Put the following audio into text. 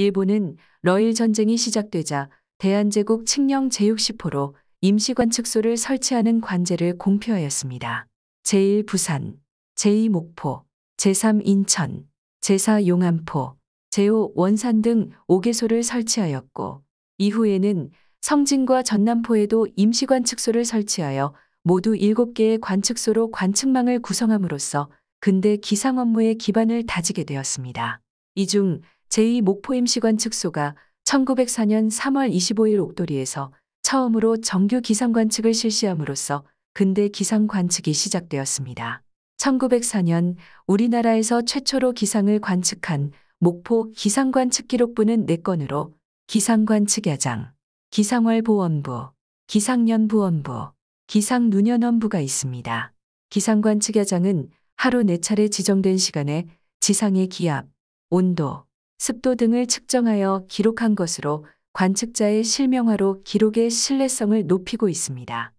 일본은 러일 전쟁이 시작되자 대한제국 측령 제60호로 임시관측소를 설치하는 관제를 공표하였습니다. 제1 부산, 제2 목포, 제3 인천, 제4 용암포, 제5 원산 등 5개소를 설치하였고 이후에는 성진과 전남포에도 임시관측소를 설치하여 모두 7개의 관측소로 관측망을 구성함으로써 근대 기상 업무의 기반을 다지게 되었습니다. 이중 제2 목포 임시관 측소가 1904년 3월 25일 옥돌이에서 처음으로 정규 기상관측을 실시함으로써 근대 기상관측이 시작되었습니다. 1904년 우리나라에서 최초로 기상을 관측한 목포 기상관측 기록부는 4건으로 기상관측야장, 기상월보원부, 기상년부원부 기상누년원부가 있습니다. 기상관측야장은 하루 4차례 지정된 시간에 지상의 기압, 온도, 습도 등을 측정하여 기록한 것으로 관측자의 실명화로 기록의 신뢰성을 높이고 있습니다.